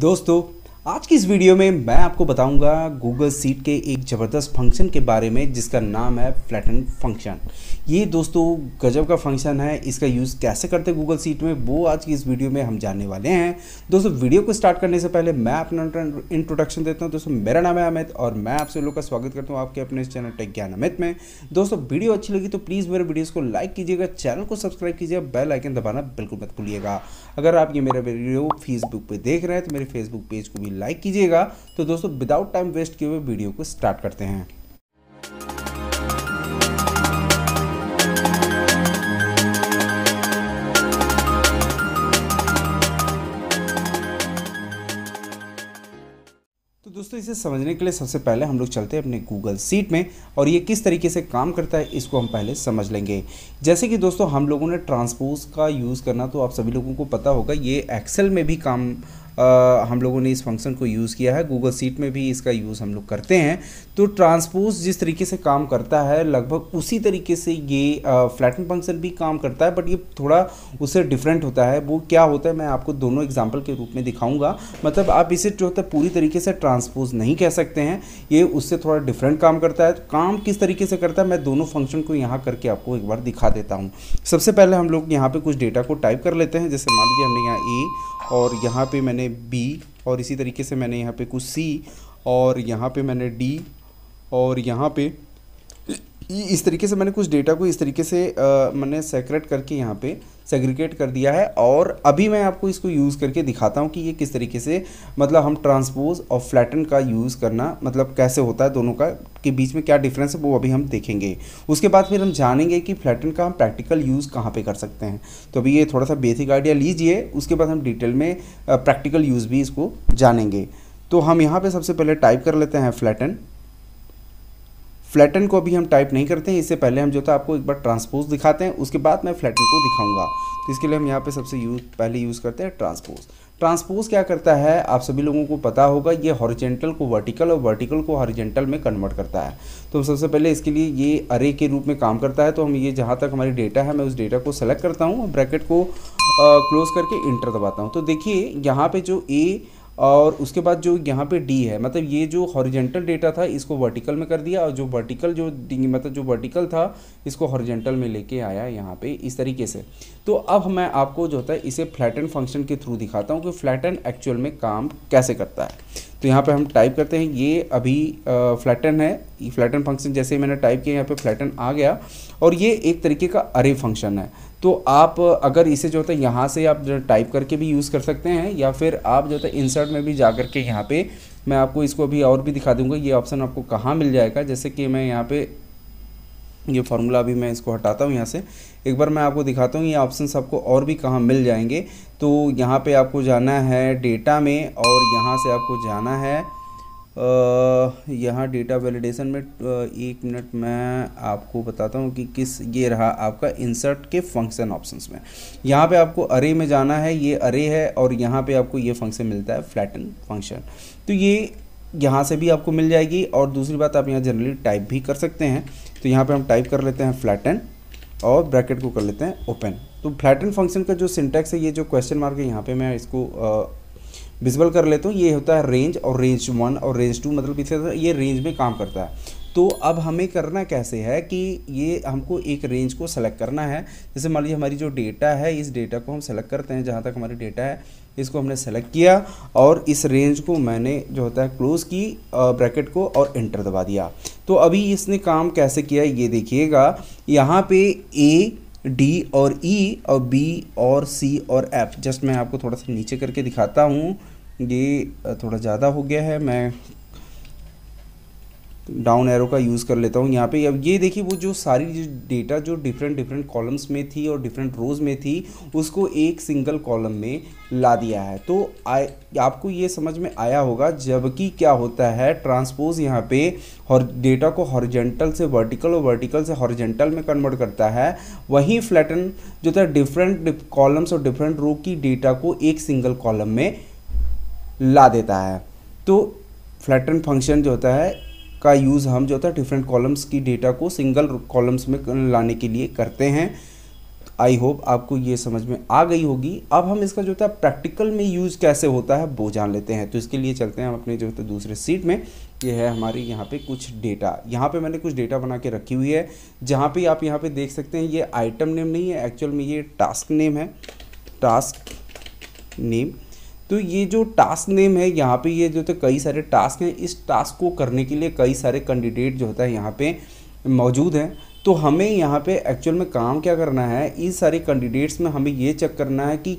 दोस्तों आज की इस वीडियो में मैं आपको बताऊंगा गूगल सीट के एक ज़बरदस्त फंक्शन के बारे में जिसका नाम है फ्लैटन फंक्शन ये दोस्तों गजब का फंक्शन है इसका यूज़ कैसे करते हैं गूगल सीट में वो आज की इस वीडियो में हम जानने वाले हैं दोस्तों वीडियो को स्टार्ट करने से पहले मैं अपना इंट्रोडक्शन देता हूँ दोस्तों मेरा नाम है अमित और मैं आपसे लोग का स्वागत करता हूँ आपके अपने चैनल टेक ज्ञान अमित में दोस्तों वीडियो अच्छी लगी तो प्लीज़ मेरे वीडियोज़ को लाइक कीजिएगा चैनल को सब्सक्राइब कीजिएगा बेल आइकन दबाना बिल्कुल मत भूलिएगा अगर आप ये मेरा वीडियो फेसबुक पर देख रहे हैं तो मेरे फेसबुक पेज को भी लाइक कीजिएगा तो दोस्तों विदाउट टाइम वेस्ट किए हुए वीडियो को स्टार्ट करते हैं तो दोस्तों इसे समझने के लिए सबसे पहले हम लोग चलते हैं अपने गूगल सीट में और ये किस तरीके से काम करता है इसको हम पहले समझ लेंगे जैसे कि दोस्तों हम लोगों ने ट्रांसपोज का यूज़ करना तो आप सभी लोगों को पता होगा ये एक्सेल में भी काम आ, हम लोगों ने इस फंक्शन को यूज़ किया है गूगल सीट में भी इसका यूज़ हम लोग करते हैं तो ट्रांसपोज जिस तरीके से काम करता है लगभग उसी तरीके से ये फ्लैटन फंक्शन भी काम करता है बट ये थोड़ा उससे डिफरेंट होता है वो क्या होता है मैं आपको दोनों एग्जाम्पल के रूप में दिखाऊँगा मतलब आप इसे जो होता है पूरी तरीके से ट्रांसपोज नहीं कह सकते हैं ये उससे थोड़ा डिफरेंट काम करता है काम किस तरीके से करता है मैं दोनों फंक्शन को यहाँ करके आपको एक बार दिखा देता हूँ सबसे पहले हम लोग यहाँ पर कुछ डेटा को टाइप कर लेते हैं जैसे मान लीजिए हमने यहाँ ए और यहाँ पर मैंने मैंने बी और इसी तरीके से मैंने यहाँ पे कुछ सी और यहाँ पे मैंने डी और यहाँ पे इस तरीके से मैंने कुछ डेटा को इस तरीके से आ, मैंने सेक्रेट करके यहाँ पे सेग्रीगेट कर दिया है और अभी मैं आपको इसको यूज़ करके दिखाता हूँ कि ये किस तरीके से मतलब हम ट्रांसपोज और फ्लैटन का यूज़ करना मतलब कैसे होता है दोनों का के बीच में क्या डिफरेंस है वो अभी हम देखेंगे उसके बाद फिर हम जानेंगे कि फ्लैटन का हम प्रैक्टिकल यूज़ कहाँ पे कर सकते हैं तो अभी ये थोड़ा सा बेसिक आइडिया लीजिए उसके बाद हम डिटेल में प्रैक्टिकल यूज़ भी इसको जानेंगे तो हम यहाँ पर सबसे पहले टाइप कर लेते हैं फ्लैटन फ्लैटन को अभी हम टाइप नहीं करते हैं इससे पहले हम जो था आपको एक बार ट्रांसपोज दिखाते हैं उसके बाद मैं फ्लैटन को दिखाऊंगा तो इसके लिए हम यहाँ पे सबसे यूज पहले यूज़ करते हैं ट्रांसपोज ट्रांसपोज क्या करता है आप सभी लोगों को पता होगा ये हॉरिजेंटल को वर्टिकल और वर्टिकल को हॉरिजेंटल में कन्वर्ट करता है तो सबसे पहले इसके लिए ये अरे के रूप में काम करता है तो हम ये जहाँ तक हमारी डेटा है मैं उस डेटा को सेलेक्ट करता हूँ ब्रैकेट को क्लोज करके इंटर दबाता हूँ तो देखिए यहाँ पर जो ए और उसके बाद जो यहाँ पे डी है मतलब ये जो हॉरिजेंटल डेटा था इसको वर्टिकल में कर दिया और जो वर्टिकल जो मतलब जो वर्टिकल था इसको हॉरिजेंटल में लेके आया यहाँ पे इस तरीके से तो अब मैं आपको जो होता है इसे फ्लैटन फंक्शन के थ्रू दिखाता हूँ कि फ्लैटन एक्चुअल में काम कैसे करता है तो यहाँ पर हम टाइप करते हैं ये अभी फ्लैटन है फ्लैटन फंक्शन जैसे मैंने टाइप किया यहाँ पे फ्लैटन आ गया और ये एक तरीके का अरे फंक्शन है तो आप अगर इसे जो होता है यहाँ से आप जो टाइप करके भी यूज़ कर सकते हैं या फिर आप जो होता है इंसर्ट में भी जा कर के यहाँ पे मैं आपको इसको अभी और भी दिखा दूंगा ये ऑप्शन आपको कहाँ मिल जाएगा जैसे कि मैं यहाँ पे ये फार्मूला अभी मैं इसको हटाता हूँ यहाँ से एक बार मैं आपको दिखाता हूँ ये ऑप्शन आपको और भी कहाँ मिल जाएंगे तो यहाँ पर आपको जाना है डेटा में और यहाँ से आपको जाना है यहाँ डेटा वैलिडेशन में एक मिनट मैं आपको बताता हूँ कि किस ये रहा आपका इंसर्ट के फंक्शन ऑप्शंस में यहाँ पे आपको अरे में जाना है ये अरे है और यहाँ पे आपको ये फंक्शन मिलता है फ्लैटन फंक्शन तो ये यहाँ से भी आपको मिल जाएगी और दूसरी बात आप यहाँ जनरली टाइप भी कर सकते हैं तो यहाँ पे हम टाइप कर लेते हैं फ्लैटन और ब्रैकेट को कर लेते हैं ओपन तो फ्लैटन फंक्शन का जो सिंटेक्स है ये जो क्वेश्चन मार्क है यहाँ पे मैं इसको विजिबल कर लेते हो ये होता है रेंज और रेंज वन और रेंज टू मतलब इसे ये रेंज में काम करता है तो अब हमें करना कैसे है कि ये हमको एक रेंज को सेलेक्ट करना है जैसे मान लीजिए हमारी जो डेटा है इस डेटा को हम सेलेक्ट करते हैं जहाँ तक हमारी डेटा है इसको हमने सेलेक्ट किया और इस रेंज को मैंने जो होता है क्लोज़ की ब्रैकेट को और एंटर दबा दिया तो अभी इसने काम कैसे किया ये देखिएगा यहाँ पे ए डी और ई e, और बी और सी और एफ जस्ट मैं आपको थोड़ा सा नीचे करके दिखाता हूँ ये थोड़ा ज़्यादा हो गया है मैं डाउन एरो का यूज़ कर लेता हूँ यहाँ पे अब ये देखिए वो जो सारी डेटा जो डिफरेंट डिफरेंट कॉलम्स में थी और डिफरेंट रोज़ में थी उसको एक सिंगल कॉलम में ला दिया है तो आ, आपको ये समझ में आया होगा जबकि क्या होता है ट्रांसपोज यहाँ पे और डेटा को हॉरिजेंटल से वर्टिकल और वर्टिकल से हॉरिजेंटल में कन्वर्ट करता है वहीं फ्लैटन जो था डिफरेंट कॉलम्स और डिफरेंट रो की डेटा को एक सिंगल कॉलम में ला देता है तो फ्लैटन फंक्शन जो होता है का यूज़ हम जो होता है डिफरेंट कॉलम्स की डेटा को सिंगल कॉलम्स में लाने के लिए करते हैं आई होप आपको ये समझ में आ गई होगी अब हम इसका जो होता है प्रैक्टिकल में यूज़ कैसे होता है वो जान लेते हैं तो इसके लिए चलते हैं हम अपने जो होते हैं दूसरे सीट में ये है हमारे यहाँ पे कुछ डेटा यहाँ पे मैंने कुछ डेटा बना के रखी हुई है जहाँ पे आप यहाँ पे देख सकते हैं ये आइटम नेम नहीं है एक्चुअल में ये टास्क नेम है टास्क नेम तो ये जो टास्क नेम है यहाँ पे ये जो तो कई सारे टास्क हैं इस टास्क को करने के लिए कई सारे कैंडिडेट जो होता है यहाँ पे मौजूद हैं तो हमें यहाँ पे एक्चुअल में काम क्या करना है इस सारे कैंडिडेट्स में हमें ये चेक करना है कि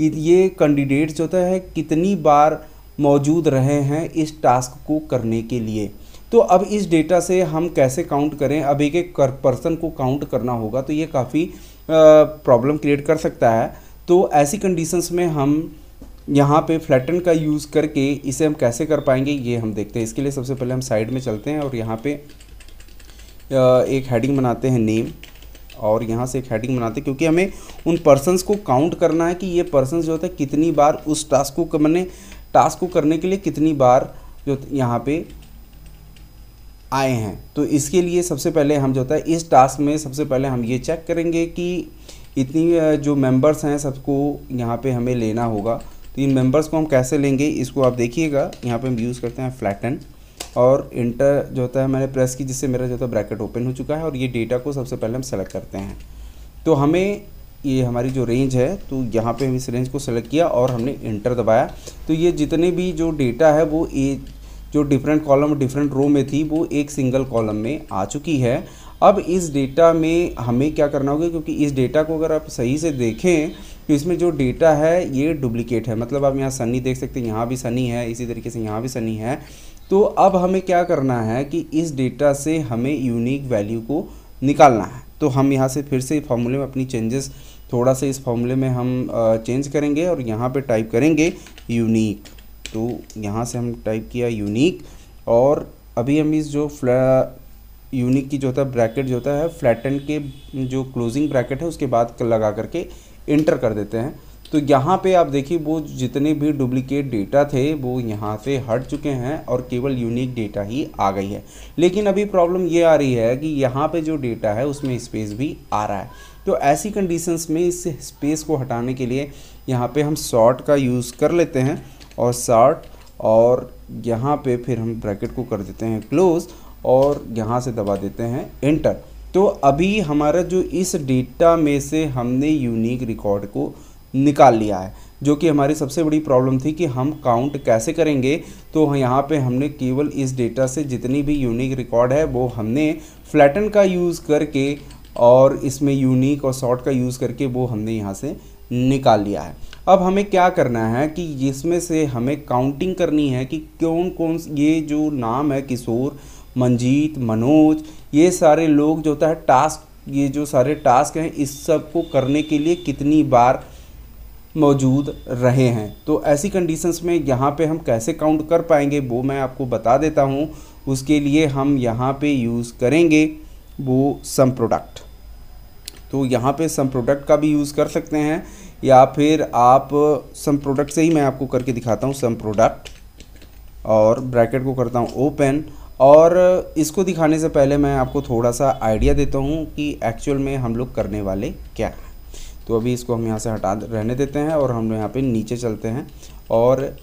ये कैंडिडेट्स जो होता है कितनी बार मौजूद रहे हैं इस टास्क को करने के लिए तो अब इस डेटा से हम कैसे काउंट करें अब एक एक पर्सन को काउंट करना होगा तो ये काफ़ी प्रॉब्लम क्रिएट कर सकता है तो ऐसी कंडीशंस में हम यहाँ पे फ्लैटन का यूज़ करके इसे हम कैसे कर पाएंगे ये हम देखते हैं इसके लिए सबसे पहले हम साइड में चलते हैं और यहाँ पे एक हेडिंग बनाते हैं नेम और यहाँ से एक हेडिंग बनाते हैं क्योंकि हमें उन पर्सनस को काउंट करना है कि ये पर्सन जो होता है कितनी बार उस टास्क को मैंने टास्क को करने के लिए कितनी बार जो यहाँ पर आए हैं तो इसके लिए सबसे पहले हम जो होता है इस टास्क में सबसे पहले हम ये चेक करेंगे कि इतनी जो मेंबर्स हैं सबको यहाँ पे हमें लेना होगा तो इन मेंबर्स को हम कैसे लेंगे इसको आप देखिएगा यहाँ पे हम यूज़ करते हैं फ्लैटन और इंटर जो होता है मैंने प्रेस की जिससे मेरा जो होता है ब्रैकेट ओपन हो चुका है और ये डेटा को सबसे पहले हम सेलेक्ट करते हैं तो हमें ये हमारी जो रेंज है तो यहाँ पे हम इस रेंज को सेलेक्ट किया और हमने इंटर दबाया तो ये जितने भी जो डेटा है वो ए जो डिफरेंट कॉलम डिफरेंट रो में थी वो एक सिंगल कॉलम में आ चुकी है अब इस डेटा में हमें क्या करना होगा क्योंकि इस डेटा को अगर आप सही से देखें तो इसमें जो डेटा है ये डुप्लीकेट है मतलब आप यहाँ सनी देख सकते हैं यहाँ भी सनी है इसी तरीके से यहाँ भी सनी है तो अब हमें क्या करना है कि इस डेटा से हमें यूनिक वैल्यू को निकालना है तो हम यहाँ से फिर से फॉर्मूले में अपनी चेंजेस थोड़ा सा इस फॉर्मूले में हम चेंज करेंगे और यहाँ पर टाइप करेंगे यूनिक तो यहाँ से हम टाइप किया यूनिक और अभी हम इस जो फ्ला यूनिक की जो होता है ब्रैकेट जो होता है फ्लैटन के जो क्लोजिंग ब्रैकेट है उसके बाद लगा करके इंटर कर देते हैं तो यहाँ पे आप देखिए वो जितने भी डुप्लीकेट डेटा थे वो यहाँ से हट चुके हैं और केवल यूनिक डेटा ही आ गई है लेकिन अभी प्रॉब्लम ये आ रही है कि यहाँ पे जो डेटा है उसमें स्पेस भी आ रहा है तो ऐसी कंडीशंस में इस स्पेस को हटाने के लिए यहाँ पे हम शॉर्ट का यूज़ कर लेते हैं और शॉर्ट और यहाँ पर फिर हम ब्रैकेट को कर देते हैं क्लोज़ और यहाँ से दबा देते हैं इंटर तो अभी हमारा जो इस डेटा में से हमने यूनिक रिकॉर्ड को निकाल लिया है जो कि हमारी सबसे बड़ी प्रॉब्लम थी कि हम काउंट कैसे करेंगे तो यहाँ पे हमने केवल इस डेटा से जितनी भी यूनिक रिकॉर्ड है वो हमने फ्लैटन का यूज़ करके और इसमें यूनिक और शॉर्ट का यूज़ करके वो हमने यहाँ से निकाल लिया है अब हमें क्या करना है कि इसमें से हमें काउंटिंग करनी है कि कौन कौन ये जो नाम है किशोर मंजीत मनोज ये सारे लोग जो होता है टास्क ये जो सारे टास्क हैं इस सब को करने के लिए कितनी बार मौजूद रहे हैं तो ऐसी कंडीशंस में यहाँ पे हम कैसे काउंट कर पाएंगे वो मैं आपको बता देता हूँ उसके लिए हम यहाँ पे यूज़ करेंगे वो सम प्रोडक्ट तो यहाँ पे सम प्रोडक्ट का भी यूज़ कर सकते हैं या फिर आप सम प्रोडक्ट से ही मैं आपको करके दिखाता हूँ सम प्रोडक्ट और ब्रैकेट को करता हूँ ओपन और इसको दिखाने से पहले मैं आपको थोड़ा सा आइडिया देता हूँ कि एक्चुअल में हम लोग करने वाले क्या हैं तो अभी इसको हम यहाँ से हटा रहने देते हैं और हम यहाँ पे नीचे चलते हैं और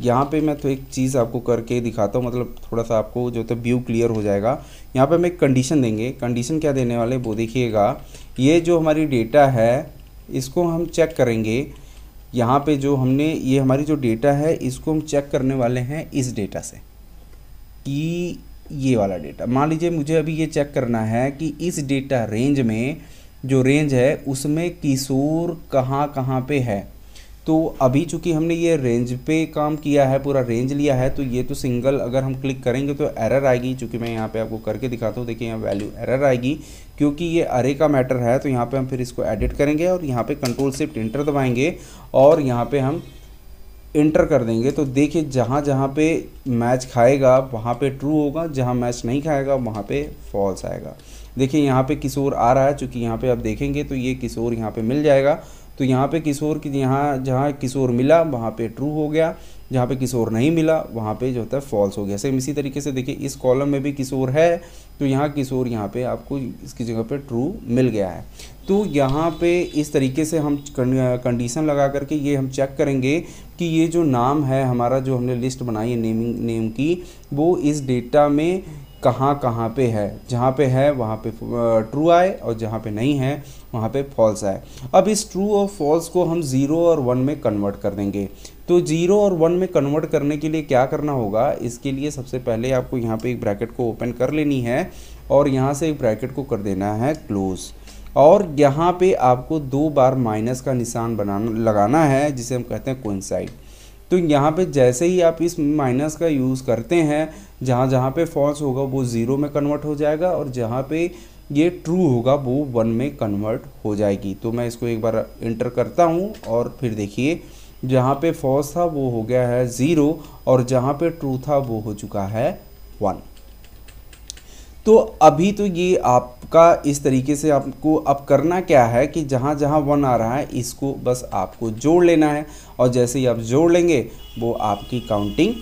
यहाँ पे मैं तो एक चीज़ आपको करके दिखाता हूँ मतलब थोड़ा सा आपको जो तो व्यू क्लियर हो जाएगा यहाँ पे हम एक कंडीशन देंगे कंडीशन क्या देने वाले वो देखिएगा ये जो हमारी डेटा है इसको हम चेक करेंगे यहाँ पे जो हमने ये हमारी जो डेटा है इसको हम चेक करने वाले हैं इस डेटा से कि ये वाला डेटा मान लीजिए मुझे अभी ये चेक करना है कि इस डेटा रेंज में जो रेंज है उसमें किशोर कहाँ कहाँ पे है तो अभी चूंकि हमने ये रेंज पे काम किया है पूरा रेंज लिया है तो ये तो सिंगल अगर हम क्लिक करेंगे तो एरर आएगी चूंकि मैं यहाँ पे आपको करके दिखाता हूँ देखिए यहाँ वैल्यू एरर आएगी क्योंकि ये अरे का मैटर है तो यहाँ पे हम फिर इसको एडिट करेंगे और यहाँ पे कंट्रोल सिफ्ट इंटर दबाएंगे और यहाँ पे हम इंटर कर देंगे तो देखिए जहाँ जहाँ पे मैच खाएगा वहाँ पे ट्रू होगा जहाँ मैच नहीं खाएगा वहाँ पे फॉल्स आएगा देखिए यहाँ पे किशोर आ रहा है चूँकि यहाँ पे आप देखेंगे तो ये किशोर यहाँ पे मिल जाएगा तो यहाँ पे किशोर की यहाँ जहाँ किशोर मिला वहाँ पे ट्रू हो गया जहाँ पे किशोर नहीं मिला वहाँ पे जो होता है फॉल्स हो गया सेम इसी तरीके से देखिए इस कॉलम में भी किशोर है तो यहाँ किशोर यहाँ पे आपको इसकी जगह पे ट्रू मिल गया है तो यहाँ पे इस तरीके से हम कंडीशन लगा करके ये हम चेक करेंगे कि ये जो नाम है हमारा जो हमने लिस्ट बनाई है नेमिंग नेम की वो इस डेटा में कहाँ कहाँ पे है जहाँ पे है वहाँ पे ट्रू आए और जहाँ पे नहीं है वहाँ पे फॉल्स आए अब इस ट्रू और फॉल्स को हम ज़ीरो और वन में कन्वर्ट कर देंगे तो ज़ीरो और वन में कन्वर्ट करने के लिए क्या करना होगा इसके लिए सबसे पहले आपको यहाँ पे एक ब्रैकेट को ओपन कर लेनी है और यहाँ से एक ब्रैकेट को कर देना है क्लोज़ और यहाँ पर आपको दो बार माइनस का निशान बनाना लगाना है जिसे हम कहते हैं कोइंसाइड तो यहाँ पे जैसे ही आप इस माइनस का यूज़ करते हैं जहाँ जहाँ पे फॉल्स होगा वो ज़ीरो में कन्वर्ट हो जाएगा और जहाँ पे ये ट्रू होगा वो वन में कन्वर्ट हो जाएगी तो मैं इसको एक बार इंटर करता हूँ और फिर देखिए जहाँ पे फॉल्स था वो हो गया है ज़ीरो और जहाँ पे ट्रू था वो हो चुका है वन तो अभी तो ये आप आपका इस तरीके से आपको अब करना क्या है कि जहाँ जहाँ वन आ रहा है इसको बस आपको जोड़ लेना है और जैसे ही आप जोड़ लेंगे वो आपकी काउंटिंग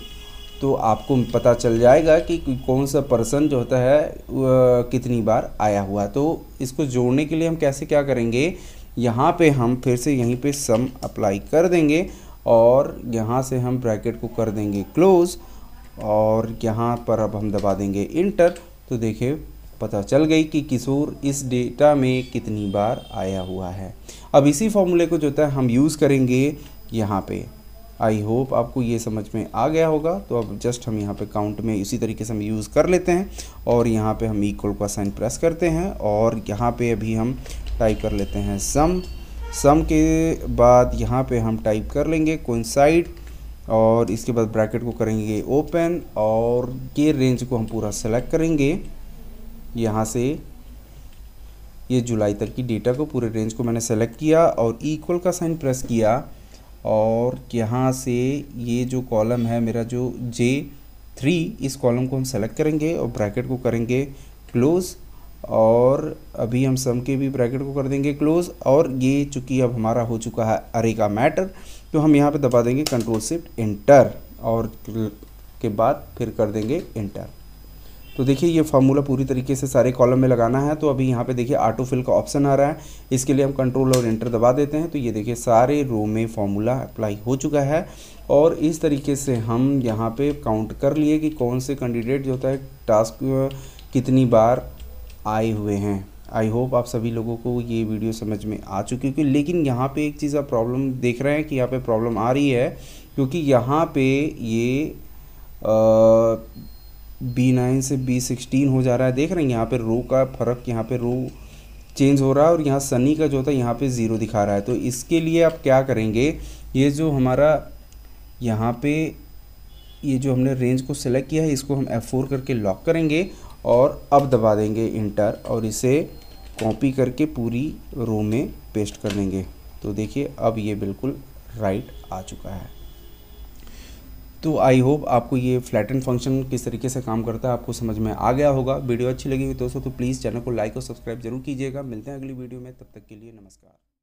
तो आपको पता चल जाएगा कि कौन सा पर्सन जो होता है कितनी बार आया हुआ तो इसको जोड़ने के लिए हम कैसे क्या करेंगे यहाँ पे हम फिर से यहीं पे सम अप्लाई कर देंगे और यहाँ से हम ब्रैकेट को कर देंगे क्लोज़ और यहाँ पर अब हम दबा देंगे इंटर तो देखिए पता चल गई कि किशोर इस डेटा में कितनी बार आया हुआ है अब इसी फॉर्मूले को जो है हम यूज़ करेंगे यहाँ पे आई होप आपको ये समझ में आ गया होगा तो अब जस्ट हम यहाँ पे काउंट में इसी तरीके से हम यूज़ कर लेते हैं और यहाँ पे हम इक्वल का साइन प्रेस करते हैं और यहाँ पे अभी हम टाइप कर लेते हैं सम सम के बाद यहाँ पे हम टाइप कर लेंगे कोइंसाइड और इसके बाद ब्रैकेट को करेंगे ओपन और ये रेंज को हम पूरा सेलेक्ट करेंगे यहाँ से ये जुलाई तक की डेटा को पूरे रेंज को मैंने सेलेक्ट किया और इक्वल का साइन प्रेस किया और यहाँ से ये जो कॉलम है मेरा जो जे थ्री इस कॉलम को हम सेलेक्ट करेंगे और ब्रैकेट को करेंगे क्लोज़ और अभी हम सम के भी ब्रैकेट को कर देंगे क्लोज़ और ये चूँकि अब हमारा हो चुका है अरे का मैटर तो हम यहाँ पे दबा देंगे कंट्रोल सिफ्ट इंटर और के बाद फिर कर देंगे इंटर तो देखिए ये फार्मूला पूरी तरीके से सारे कॉलम में लगाना है तो अभी यहाँ पे देखिए ऑटो फिल का ऑप्शन आ रहा है इसके लिए हम कंट्रोल और एंटर दबा देते हैं तो ये देखिए सारे रो में फार्मूला अप्लाई हो चुका है और इस तरीके से हम यहाँ पे काउंट कर लिए कि कौन से कैंडिडेट जो होता है टास्क कितनी बार आए हुए हैं आई होप आप सभी लोगों को ये वीडियो समझ में आ चुकी क्योंकि लेकिन यहाँ पर एक चीज़ आप प्रॉब्लम देख रहे हैं कि यहाँ पर प्रॉब्लम आ रही है क्योंकि यहाँ पर ये आ, बी नाइन से बी सिक्सटीन हो जा रहा है देख रहे हैं यहाँ पे रो का फ़र्क यहाँ पे रो चेंज हो रहा है और यहाँ सनी का जो था यहाँ पे ज़ीरो दिखा रहा है तो इसके लिए आप क्या करेंगे ये जो हमारा यहाँ पे ये जो हमने रेंज को सिलेक्ट किया है इसको हम F4 करके लॉक करेंगे और अब दबा देंगे इंटर और इसे कॉपी करके पूरी रो में पेस्ट कर देंगे तो देखिए अब ये बिल्कुल राइट आ चुका है तो आई होप आपको ये फ्लैटन फंक्शन किस तरीके से काम करता है आपको समझ में आ गया होगा वीडियो अच्छी लगी हुई दोस्तों तो प्लीज़ चैनल को लाइक और सब्सक्राइब जरूर कीजिएगा मिलते हैं अगली वीडियो में तब तक के लिए नमस्कार